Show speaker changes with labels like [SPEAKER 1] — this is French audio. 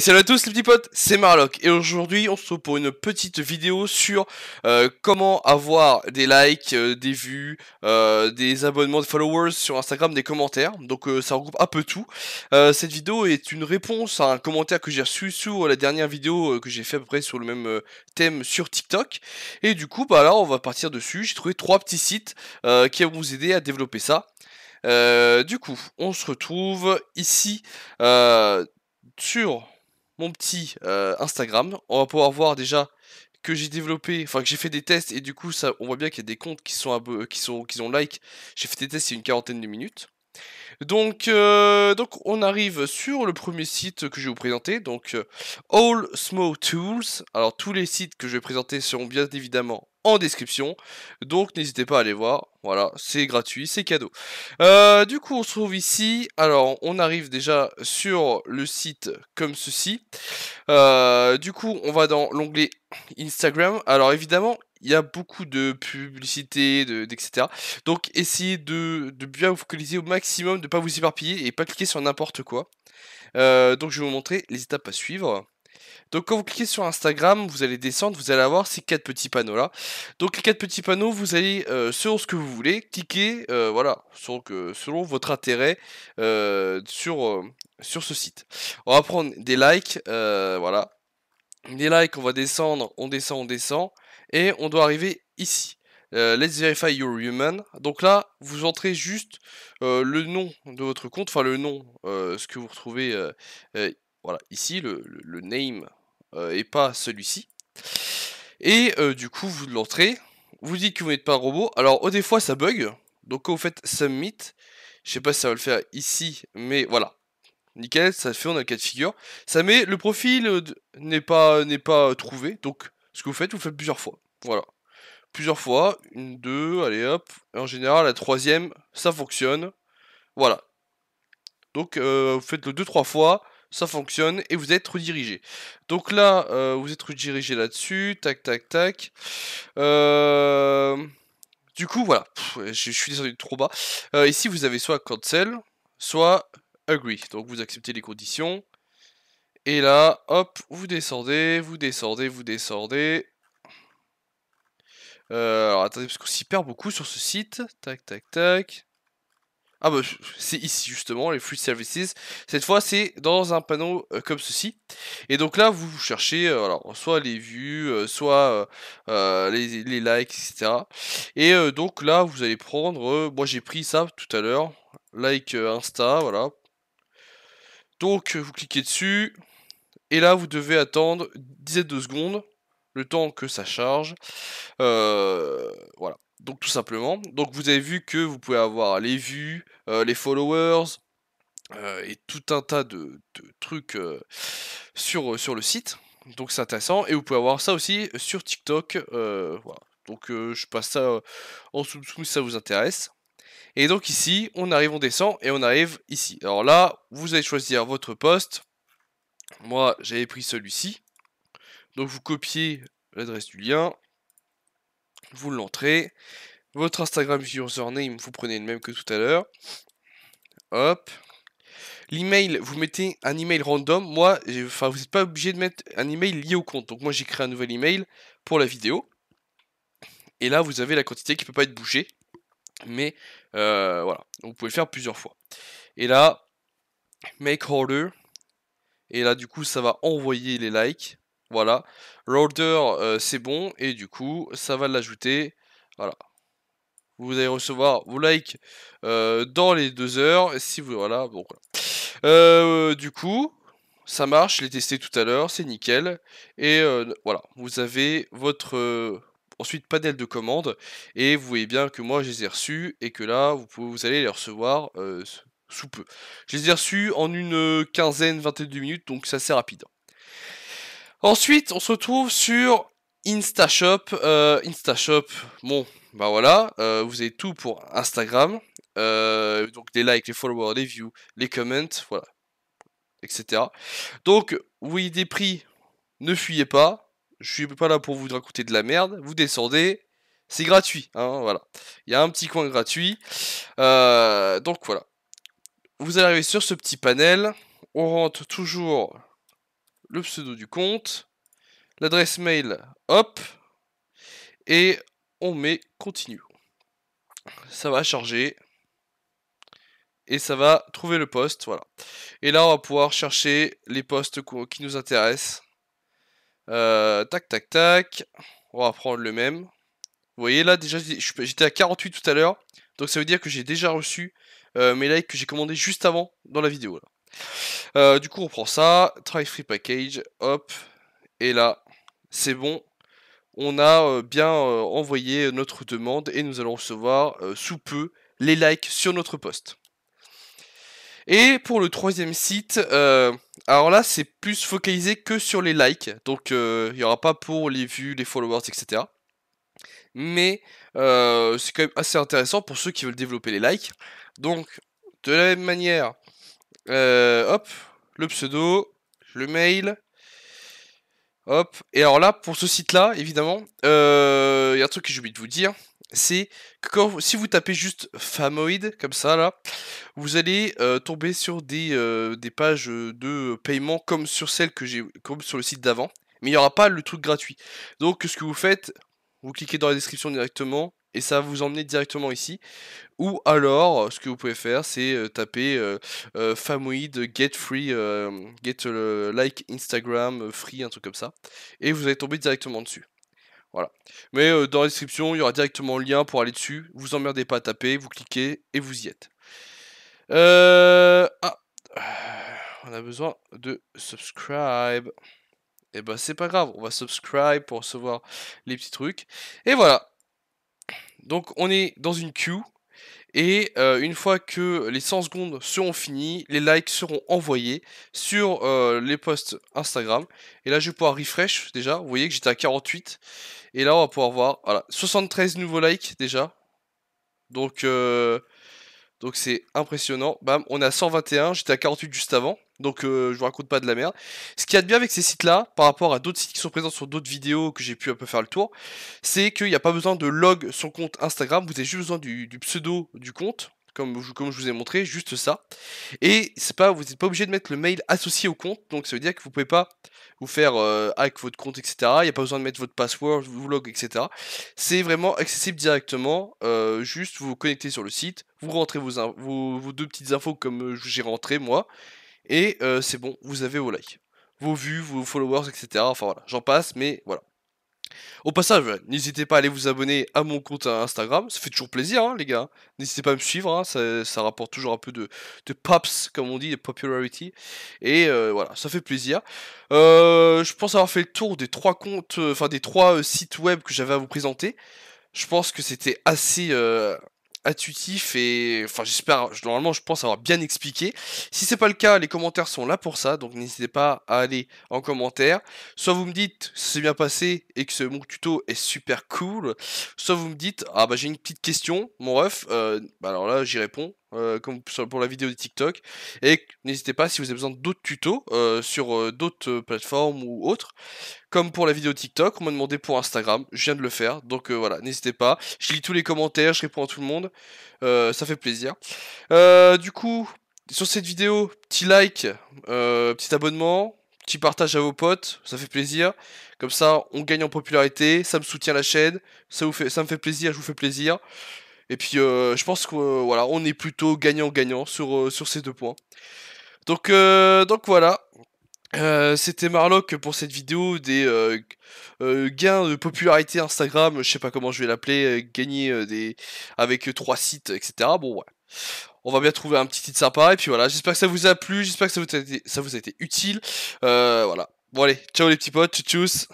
[SPEAKER 1] salut à tous les petits potes, c'est Marloc et aujourd'hui on se retrouve pour une petite vidéo sur euh, comment avoir des likes, euh, des vues, euh, des abonnements de followers sur Instagram, des commentaires, donc ça regroupe un peu tout. cette vidéo est une réponse à un commentaire que j'ai reçu sur la dernière vidéo que j'ai fait à peu près sur le même thème sur TikTok et du coup bah là on va partir dessus, j'ai trouvé trois petits sites qui vont vous aider à développer ça. du coup on se retrouve ici sur mon petit euh, Instagram. On va pouvoir voir déjà que j'ai développé, enfin que j'ai fait des tests et du coup ça, on voit bien qu'il y a des comptes qui sont qui sont qui ont like. J'ai fait des tests il y a une quarantaine de minutes. Donc, euh, donc on arrive sur le premier site que je vais vous présenter, donc euh, All Small Tools. Alors tous les sites que je vais présenter seront bien évidemment description. Donc n'hésitez pas à aller voir. Voilà, c'est gratuit, c'est cadeau. Euh, du coup, on se trouve ici. Alors, on arrive déjà sur le site comme ceci. Euh, du coup, on va dans l'onglet Instagram. Alors, évidemment, il y a beaucoup de publicité, de Donc, essayez de, bien vous focaliser au maximum, de ne pas vous éparpiller et pas cliquer sur n'importe quoi. Euh, donc, je vais vous montrer les étapes à suivre. Donc quand vous cliquez sur Instagram, vous allez descendre, vous allez avoir ces quatre petits panneaux là. Donc les quatre petits panneaux, vous allez euh, selon ce que vous voulez, cliquer euh, voilà, selon, selon votre intérêt euh, sur, sur ce site. On va prendre des likes, voilà. Des likes, on va descendre, on descend, on descend, et on doit arriver ici. let's verify your human. Donc là, vous entrez juste le nom de votre compte, enfin le nom, ce que vous retrouvez voilà, ici le, name euh, est pas celui-ci. Et euh, du coup, vous l'entrez, vous dites que vous n'êtes pas un robot. Alors, au oh, des fois, ça bug. Donc, quand vous faites submit, je sais pas si ça va le faire ici, mais voilà. Nickel, ça fait, on a le cas de figure. Ça met, le profil n'est pas, pas euh, trouvé, donc ce que vous faites, vous faites plusieurs fois. Voilà. Plusieurs fois, une, deux, allez hop. En général, la troisième, ça fonctionne. Voilà. Donc, vous faites le deux, trois fois ça fonctionne et vous êtes redirigé. Donc là, euh, vous êtes redirigé là-dessus, tac, tac, tac. Euh, du coup, voilà, je, suis descendu trop bas. Euh, ici, vous avez soit cancel, soit agree. Donc vous acceptez les conditions. Et là, hop, vous descendez, vous descendez, vous descendez. alors attendez, parce qu'on s'y perd beaucoup sur ce site. Tac, tac, tac. Ah bah c'est ici justement, les free services. Cette fois c'est dans un panneau euh, comme ceci. Et donc là vous cherchez euh, alors, soit les vues, euh, soit les, likes, etc. Et donc là vous allez prendre, moi j'ai pris ça tout à l'heure, like Insta, voilà. Donc vous cliquez dessus. Et là vous devez attendre 17 de secondes, le temps que ça charge. voilà. Donc tout simplement. Donc vous avez vu que vous pouvez avoir les vues, euh, les followers euh, et tout un tas de, trucs euh, sur, sur le site. Donc c'est intéressant. Et vous pouvez avoir ça aussi sur TikTok. voilà. Donc je passe ça en sous si ça vous intéresse. Et donc ici, on arrive, on descend et on arrive ici. Alors là, vous allez choisir votre poste. Moi, j'avais pris celui-ci. Donc vous copiez l'adresse du lien vous l'entrez, votre Instagram username, vous prenez le même que tout à l'heure. Hop. L'email, vous mettez un email random. Moi, enfin, vous n'êtes pas obligé de mettre un email lié au compte. Donc moi, j'ai créé un nouvel email pour la vidéo. Et là, vous avez la quantité qui ne peut pas être bougée. Mais euh, voilà, vous pouvez le faire plusieurs fois. Et là, make order. Et là, du coup, ça va envoyer les likes. Voilà. Roader, euh, c'est bon. Et du coup, ça va l'ajouter. Voilà. Vous allez recevoir vos likes euh, dans les deux heures. Si vous. Voilà. Bon, euh, du coup, ça marche. Je l'ai testé tout à l'heure. C'est nickel. Et voilà. Vous avez votre. Ensuite, panel de commandes. Et vous voyez bien que moi, je les ai reçus. Et que là, vous, pouvez, vous allez les recevoir sous peu. Je les ai reçus en une quinzaine, vingt-deux minutes. Donc, c'est assez rapide. Ensuite, on se retrouve sur InstaShop. Euh, InstaShop, bon, bah voilà, euh, vous avez tout pour Instagram. Euh, donc les likes, les followers, les views, les comments, voilà, etc. Donc, oui, des prix, ne fuyez pas. Je suis pas là pour vous raconter de la merde. Vous descendez, c'est gratuit, hein, voilà. Il y a un petit coin gratuit. Euh, donc voilà. Vous arrivez sur ce petit panel. On rentre toujours le pseudo du compte, l'adresse mail, hop, et on met continue. Ça va charger et ça va trouver le poste, voilà. Et là, on va pouvoir chercher les postes qui nous intéressent. Euh, tac, tac, tac. On va prendre le même. Vous voyez là, déjà, j'étais à 48 tout à l'heure. Donc ça veut dire que j'ai déjà reçu euh, mes likes que j'ai commandé juste avant dans la vidéo. Là. Euh, du coup, on prend ça, try free package, hop, et là, c'est bon. On a euh, bien euh, envoyé notre demande et nous allons recevoir sous peu les likes sur notre poste. Et pour le troisième site, alors là, c'est plus focalisé que sur les likes, donc il n'y aura pas pour les vues, les followers, etc. Mais c'est quand même assez intéressant pour ceux qui veulent développer les likes. Donc, de la même manière, euh, hop, le pseudo, le mail. Hop. Et alors là, pour ce site-là, évidemment, euh, il y a un truc que j'ai oublié de vous dire. C'est que si vous tapez juste Famoid, comme ça, là, vous allez euh, tomber sur des, des, pages de paiement comme sur celle que j'ai, comme sur le site d'avant. Mais il n'y aura pas le truc gratuit. Donc, ce que vous faites, vous cliquez dans la description directement et ça va vous emmener directement ici. Ou alors, euh, ce que vous pouvez faire, c'est euh, taper euh, euh Get Free, Get Like Instagram Free, un truc comme ça. Et vous allez tomber directement dessus. Voilà. Mais dans la description, il y aura directement le lien pour aller dessus. Vous emmerdez pas à taper, vous cliquez et vous y êtes. Ah On a besoin de subscribe. Et bah ben, c'est pas grave, on va subscribe pour recevoir les petits trucs. Et voilà, donc on est dans une queue. Et euh, une fois que les 100 secondes seront finies, les likes seront envoyés sur euh, les posts Instagram. Et là, je vais pouvoir refresh déjà. Vous voyez que j'étais à 48. Et là, on va pouvoir voir 73 nouveaux likes déjà. Donc, euh, donc c'est impressionnant. Bam, on est à 121. J'étais à 48 juste avant. Donc euh, je vous raconte pas de la merde. Ce qu'il y a de bien avec ces sites-là, par rapport à d'autres sites qui sont présents sur d'autres vidéos que j'ai pu un peu faire le tour, c'est qu'il n'y a pas besoin de log son compte Instagram, vous avez juste besoin du, pseudo du compte, comme, comme je vous ai montré, juste ça. Et c'est pas, vous n'êtes pas obligé de mettre le mail associé au compte, donc ça veut dire que vous ne pouvez pas vous faire euh, hack votre compte, etc. Il n'y a pas besoin de mettre votre password, vous log, etc. C'est vraiment accessible directement, euh, juste vous vous connectez sur le site, vous rentrez vos deux petites infos comme j'ai rentré moi, et euh, c'est bon, vous avez vos likes, vos vues, vos followers, etc. Enfin voilà, j'en passe, mais voilà. Au passage, n'hésitez pas à aller vous abonner à mon compte Instagram, ça fait toujours plaisir, hein, les gars. N'hésitez pas à me suivre, hein, ça, rapporte toujours un peu de, pops, comme on dit, de popularity. Et euh, voilà, ça fait plaisir. Euh, je pense avoir fait le tour des trois comptes, enfin des trois sites web que j'avais à vous présenter. Je pense que c'était assez, intuitif et enfin j'espère normalement je pense avoir bien expliqué. Si c'est pas le cas, les commentaires sont là pour ça, donc n'hésitez pas à aller en commentaire. Soit vous me dites c'est bien passé et que ce, mon tuto est super cool, soit vous me dites ah bah j'ai une petite question, mon ref, euh, bah, alors là j'y réponds euh, comme pour la vidéo de TikTok. Et n'hésitez pas si vous avez besoin d'autres tutos euh, sur euh, d'autres plateformes ou autres. Comme pour la vidéo TikTok, on m'a demandé pour Instagram, je viens de le faire. Donc voilà, n'hésitez pas. Je lis tous les commentaires, je réponds à tout le monde. ça fait plaisir. du coup, sur cette vidéo, petit like, petit abonnement, petit partage à vos potes, ça fait plaisir. Comme ça, on gagne en popularité, ça me soutient la chaîne, ça, vous fait, ça me fait plaisir, je vous fais plaisir. Et puis, euh, je pense qu'on euh, voilà, on est plutôt gagnant-gagnant sur, euh, sur ces deux points. Donc, donc voilà. c'était Marloc pour cette vidéo des gains de popularité Instagram, je sais pas comment je vais l'appeler, gagner des avec trois sites, etc. Bon ouais. On va bien trouver un petit titre sympa et puis voilà, j'espère que ça vous a plu, j'espère que ça vous a été, ça vous a été utile. voilà. Bon allez, ciao les petits potes, tchuss